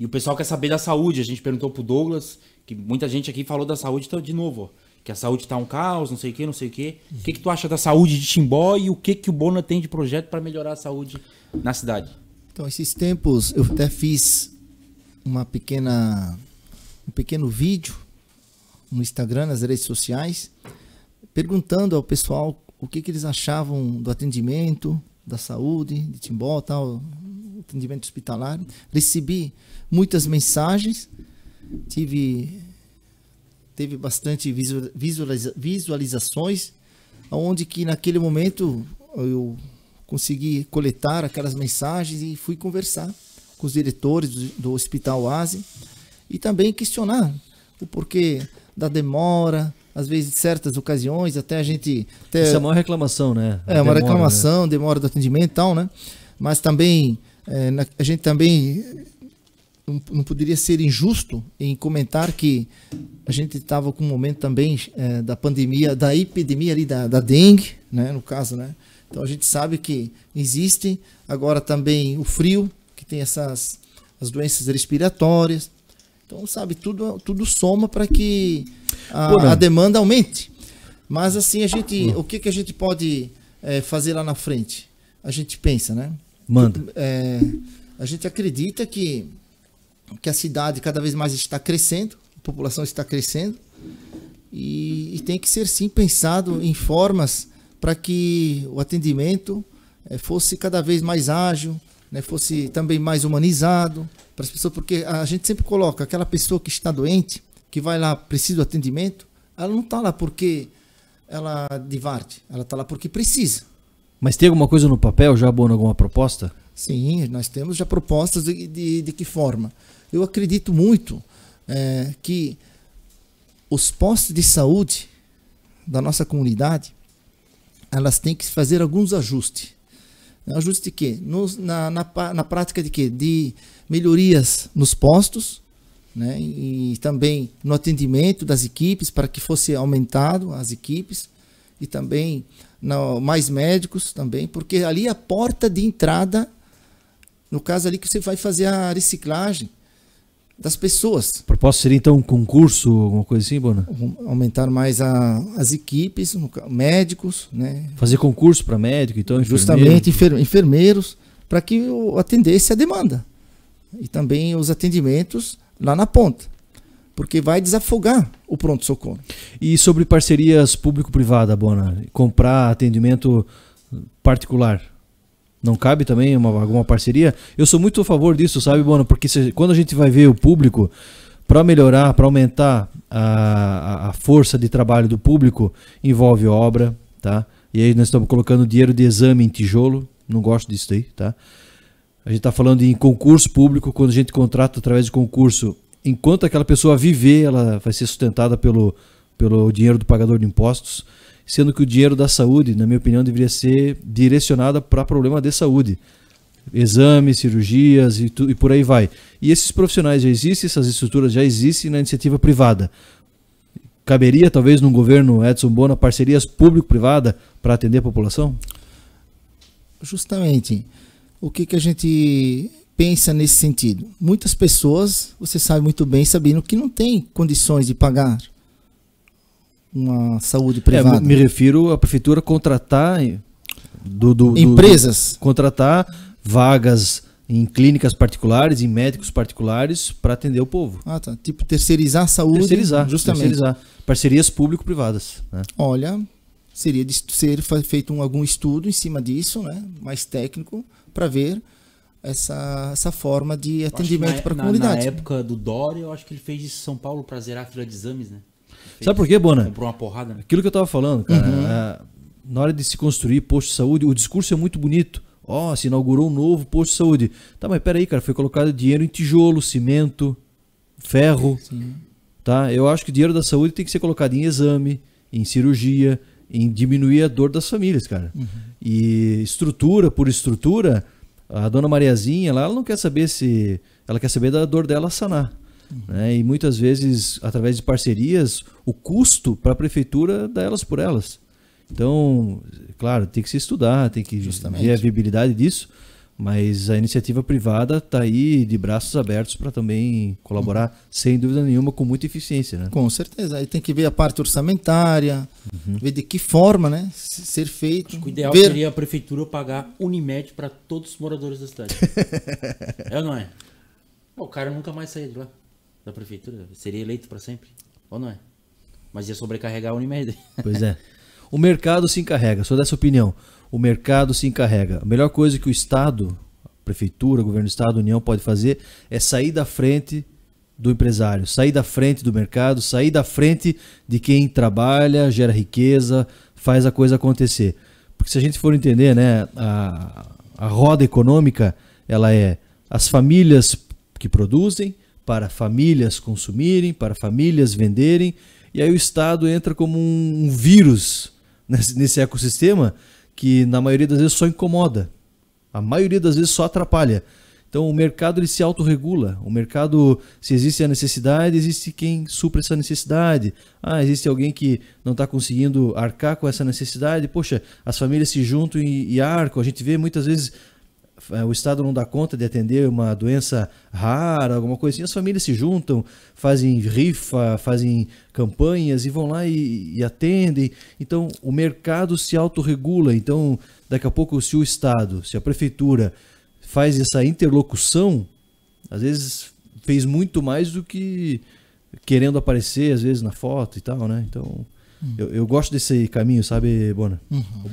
E o pessoal quer saber da saúde. A gente perguntou pro Douglas, que muita gente aqui falou da saúde, então de novo, que a saúde tá um caos, não sei o que, não sei o que. O que, que tu acha da saúde de Timbó e o que, que o Bona tem de projeto para melhorar a saúde na cidade? Então, esses tempos eu até fiz uma pequena um pequeno vídeo no Instagram, nas redes sociais, perguntando ao pessoal o que, que eles achavam do atendimento, da saúde, de Timbó, tal, atendimento hospitalar. Recebi muitas mensagens, tive teve bastante visualiza, visualizações, onde que naquele momento eu consegui coletar aquelas mensagens e fui conversar com os diretores do, do Hospital Oase e também questionar o porquê da demora, às vezes certas ocasiões, até a gente. Até, Isso é uma reclamação, né? A é, demora, uma né? reclamação, né? demora do atendimento e tal, né? Mas também é, na, a gente também não, não, poderia ser injusto em comentar que a gente estava com um momento também é, da pandemia, da epidemia ali da, da dengue, né, no caso, né? Então a gente sabe que existe agora também o frio, que tem essas as doenças respiratórias. Então, sabe, tudo, tudo soma para que a, né? a, demanda aumente. Mas assim, a gente, o que, que a gente pode é, fazer lá na frente? A gente pensa, né? Manda. É, a gente acredita que, que a cidade cada vez mais está crescendo, a população está crescendo, e, e tem que ser sim pensado em formas para que o atendimento é, fosse cada vez mais ágil, né, fosse também mais humanizado para as pessoas, porque a gente sempre coloca aquela pessoa que está doente, que vai lá, precisa do atendimento, ela não está lá porque ela divarte, ela está lá porque precisa. Mas tem alguma coisa no papel já, Bono, alguma proposta? Sim, nós temos já propostas de, de, de que forma. Eu acredito muito é, que os postos de saúde da nossa comunidade, elas têm que fazer alguns ajustes. É, Ajuste de quê? Nos, na, na, na, prática de quê? De melhorias nos postos, né? E também no atendimento das equipes, para que fosse aumentado as equipes, e também no, mais médicos também, porque ali é a porta de entrada, no caso ali que você vai fazer a reciclagem das pessoas. A proposta seria então um concurso, alguma coisa assim, Bona? Aumentar mais a, as equipes, médicos, né? Fazer concurso para médico, então enfermeiro. Justamente enfer, enfermeiros, para que atendesse a demanda. E também os atendimentos lá na ponta porque vai desafogar o pronto-socorro. E sobre parcerias público-privada, Bona? Comprar atendimento particular? Não cabe também uma, alguma parceria? Eu sou muito a favor disso, sabe, Bona? Porque se, quando a gente vai ver o público, para melhorar, para aumentar a, a força de trabalho do público, envolve obra, tá? E aí nós estamos colocando dinheiro de exame em tijolo, não gosto disso aí, tá? A gente está falando em concurso público, quando a gente contrata através de concurso enquanto aquela pessoa viver, ela vai ser sustentada pelo, pelo dinheiro do pagador de impostos, sendo que o dinheiro da saúde, na minha opinião, deveria ser direcionado para problema de saúde. Exames, cirurgias e, tu, e por aí vai. E esses profissionais já existem, essas estruturas já existem na iniciativa privada. Caberia, talvez, num governo Edson Bona, parcerias público-privada para atender a população? Justamente. O que, que a gente pensa nesse sentido? Muitas pessoas, você sabe muito bem, sabendo que não tem condições de pagar uma saúde é, privada. É, me refiro à prefeitura contratar do, do, empresas, do, contratar vagas em clínicas particulares, em médicos particulares para atender o povo. Ah, tá. Tipo terceirizar a saúde. Terceirizar, justamente. Terceirizar. Parcerias público-privadas. Né? Olha, seria de ser feito um, algum estudo em cima disso, né? Mais técnico para ver essa, essa forma de atendimento para a comunidade. Na época do Dória, eu acho que ele fez de São Paulo para zerar a fila de exames, né? Fez, Sabe por quê, Bona? Comprou uma porrada. Né? Aquilo que eu estava falando, cara, uhum. é, na hora de se construir posto de saúde, o discurso é muito bonito. Ó, oh, se inaugurou um novo posto de saúde. Tá, mas peraí, cara, foi colocado dinheiro em tijolo, cimento, ferro. Sim. Tá? Eu acho que o dinheiro da saúde tem que ser colocado em exame, em cirurgia, em diminuir a dor das famílias, cara. Uhum. E estrutura por estrutura, a dona Mariazinha lá, ela não quer saber se. Ela quer saber da dor dela sanar. Né? E muitas vezes, através de parcerias, o custo para a prefeitura dá elas por elas. Então, claro, tem que se estudar, tem que Justamente. ver a viabilidade disso. Mas a iniciativa privada está aí de braços abertos para também colaborar, uhum. sem dúvida nenhuma, com muita eficiência. Né? Com certeza. Aí tem que ver a parte orçamentária, uhum. ver de que forma né, ser feito. Acho que o ideal ver... seria a prefeitura pagar Unimed para todos os moradores da cidade. é ou não é? O cara nunca mais saía de lá, da prefeitura. Seria eleito para sempre. Ou não é? Mas ia sobrecarregar a Unimed. Pois é. O mercado se encarrega, sou dessa opinião. O mercado se encarrega. A melhor coisa que o Estado, prefeitura, governo do Estado, União pode fazer é sair da frente do empresário, sair da frente do mercado, sair da frente de quem trabalha, gera riqueza, faz a coisa acontecer. Porque se a gente for entender, né, a, a roda econômica, ela é as famílias que produzem, para famílias consumirem, para famílias venderem, e aí o Estado entra como um, um vírus nesse, nesse ecossistema que na maioria das vezes só incomoda. A maioria das vezes só atrapalha. Então o mercado ele se autorregula. O mercado, se existe a necessidade, existe quem supra essa necessidade. Ah, existe alguém que não está conseguindo arcar com essa necessidade. Poxa, as famílias se juntam e, e arcam. A gente vê muitas vezes eh, o Estado não dá conta de atender uma doença rara, alguma coisa assim as famílias se juntam, fazem rifa, fazem campanhas e vão lá e, e atendem. Então, o mercado se autorregula. Então, daqui a pouco, se o Estado, se a Prefeitura faz essa interlocução, às vezes fez muito mais do que querendo aparecer, às vezes, na foto e tal, né? Então, hum. eu, eu, gosto desse caminho, sabe, Bona? Uhum.